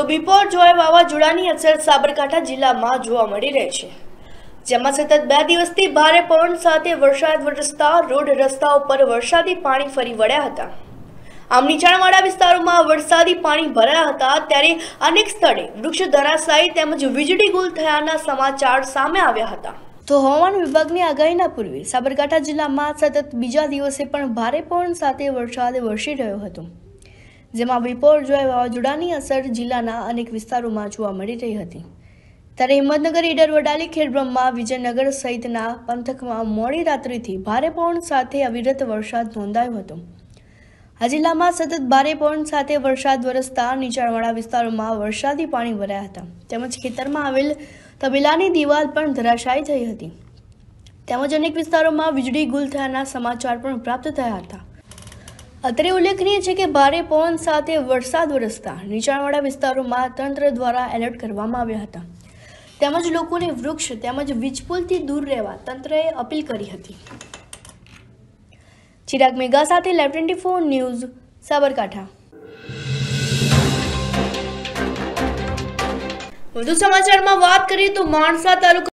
તો બિફોર જોય વાવાઝોડાની અસર સાબરકાંઠા જિલ્લામાં જોવા મળી રહી છે જેમાં સતત બે દિવસથી ભારે પવન સાથે વરસાદ વરસતા રોડ રસ્તા ઉપર વરસાદી પાણી ફરી વળ્યા હતા આમ નીચાણવાળા વિસ્તારોમાં વરસાદી પાણી ભરાયા હતા ત્યારે અનેક સ્થળે વૃક્ષ ધરાશાયી તેમજ વીજળી ગુલ થયાના સમાચાર સામે આવ્યા હતા તો હવામાન વિભાગની આગાહીના પૂર્વે સાબરકાંઠા જિલ્લામાં સતત બીજા દિવસે પણ ભારે પવન સાથે વરસાદ વરસી રહ્યો હતો જેમાં વિપોરજોય વાવાઝોડાની અસર જિલ્લાના અનેક વિસ્તારોમાં જોવા મળી રહી હતી ત્યારે હિંમતનગર ઈડર વડાલી ખેડબ્રહ્મા વિજયનગર સહિતના પંથકમાં મોડી રાત્રિથી ભારે પવન સાથે અવિરત વરસાદ નોંધાયો હતો આ જિલ્લામાં સતત ભારે પવન સાથે વરસાદ વરસતા નીચાણવાળા વિસ્તારોમાં વરસાદી પાણી ભરાયા હતા તેમજ ખેતરમાં આવેલ તબેલાની દિવાલ પણ ધરાશાયી થઈ હતી તેમજ અનેક વિસ્તારોમાં વીજળી ગુલ થયાના સમાચાર પણ પ્રાપ્ત થયા હતા અત્રે ઉલ્લેખનીય છે કે ભારે પવન સાથે વરસાદ વરસતા નીચાણવાળા વિસ્તારોમાં તંત્ર દ્વારા એલર્ટ કરવામાં આવ્યા હતા તેમજ લોકોને વૃક્ષ તેમજ વીજપોલથી દૂર રહેવા તંત્રએ અપીલ કરી હતી ચિરાગ મેગા સાથે live twenty four news Sabarkantha વધુ સમાચારમાં વાત કરીએ તો માણસા તાલુકા